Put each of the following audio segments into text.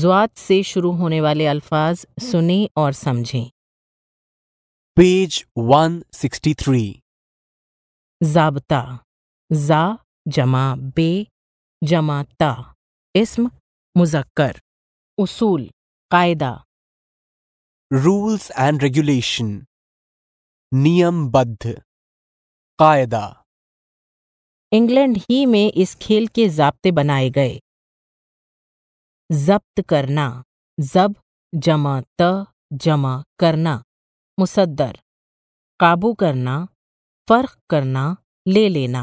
जुआत से शुरू होने वाले अल्फाज सुने और समझें पेज 163 जाबता जा जमा बे जमा ता इसम मुजक्कर उसूल कायदा रूल्स एंड रेगुलेशन नियमबद्ध कायदा इंग्लैंड ही में इस खेल के जाब्ते बनाए गए जब्त करना जब जमा त जमा करना मुसद्दर काबू करना फर्क करना ले लेना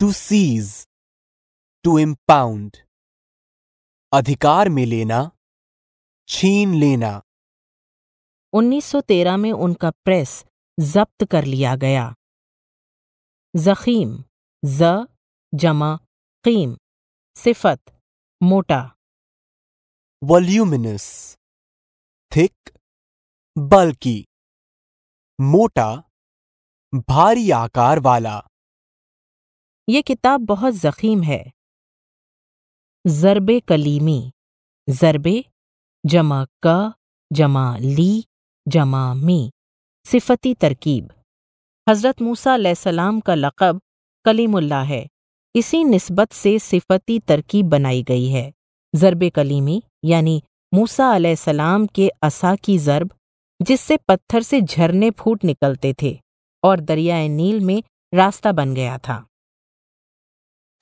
टू सीज टू इम्पाउंड अधिकार में लेना छीन लेना 1913 में उनका प्रेस जब्त कर लिया गया जखीम ज जमा कीम सिफत मोटा वॉल्यूमिनस थिक बल्कि मोटा भारी आकार वाला ये किताब बहुत जखीम है ज़रब कलीमी जरबे जमा का जमा ली जमा मी सिफती तरकीब हज़रत मूसा सलाम का लक़ब कलीमुल्ला है इसी नस्बत से सिफती तरकीब बनाई गई है ज़रब कलीमी यानी मूसा सलाम के असा की ज़रब जिससे पत्थर से झरने फूट निकलते थे और दरियाए नील में रास्ता बन गया था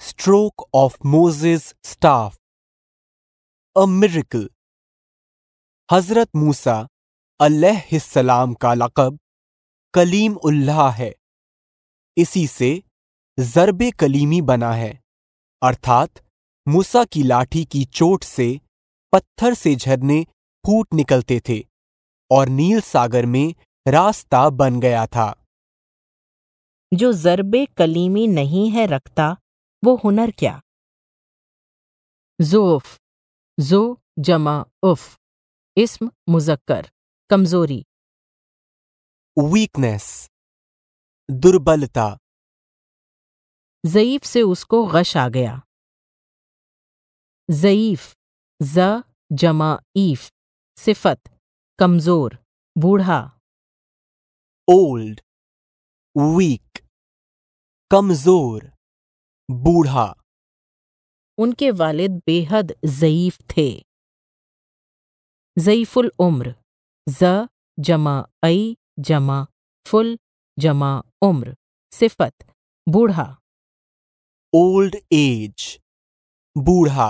stroke of Moses staff a miracle हजरत मूसा अलैहिस्सलाम का लकब कलीम उल्लाह है इसी से जरब कलीमी बना है अर्थात मूसा की लाठी की चोट से पत्थर से झरने फूट निकलते थे और नील सागर में रास्ता बन गया था जो जरब कलीमी नहीं है रखता वो हुनर क्या जोफ जो जमा उफ इसम मुजक्कर कमजोरी वीकनेस दुर्बलता जईफ से उसको गश आ गया जईफ ज जमा ईफ सिफत कमजोर बूढ़ा ओल्ड वीक कमजोर बूढ़ा उनके वालिद बेहद जईफ थे जईफुल उम्र ज जमा अई जमा फुल जमा उम्र सिफत बूढ़ा ओल्ड एज बूढ़ा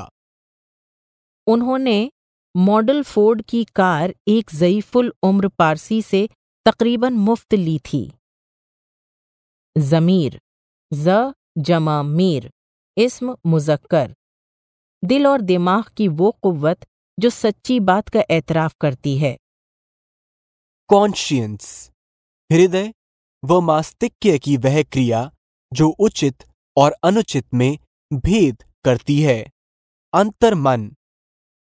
उन्होंने मॉडल फोर्ड की कार एक जयफुल उम्र पारसी से तकरीबन मुफ्त ली थी जमीर ज जमा मीर इसम मुजक्कर दिल और दिमाग की वो कुव्वत जो सच्ची बात का एतराफ करती है कॉन्शियंस हृदय व मास्तिक्य की वह क्रिया जो उचित और अनुचित में भेद करती है अंतर मन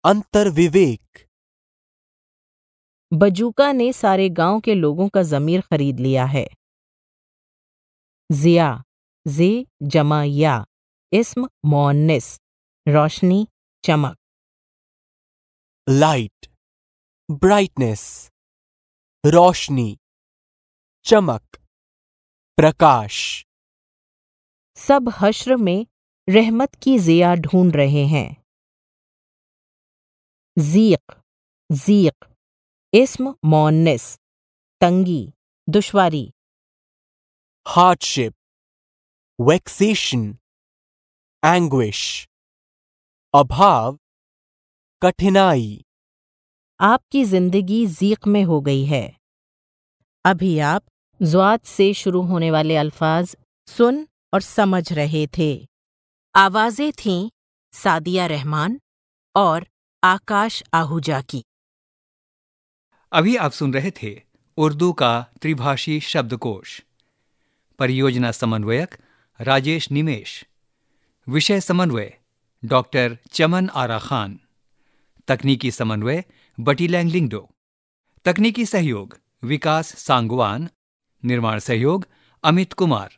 अंतर विवेक बजूका ने सारे गांव के लोगों का जमीर खरीद लिया है जिया जे जमा या इसम मोनिस रोशनी चमक लाइट ब्राइटनेस रोशनी चमक प्रकाश सब हश्र में रहमत की जिया ढूंढ रहे हैं जीक जीक इसम मोन्निस तंगी दुश्वारी हार्डशिप वैक्सीशन एंग्विश अभाव कठिनाई आपकी जिंदगी जीक में हो गई है अभी आप जुआत से शुरू होने वाले अल्फाज सुन और समझ रहे थे आवाजें थीं सादिया रहमान और आकाश आहूजा की अभी आप सुन रहे थे उर्दू का त्रिभाषी शब्दकोश परियोजना समन्वयक राजेश निमेश विषय समन्वय डॉक्टर चमन आरा खान तकनीकी समन्वय बटी लैंगलिंगडो तकनीकी सहयोग विकास सांगवान निर्माण सहयोग अमित कुमार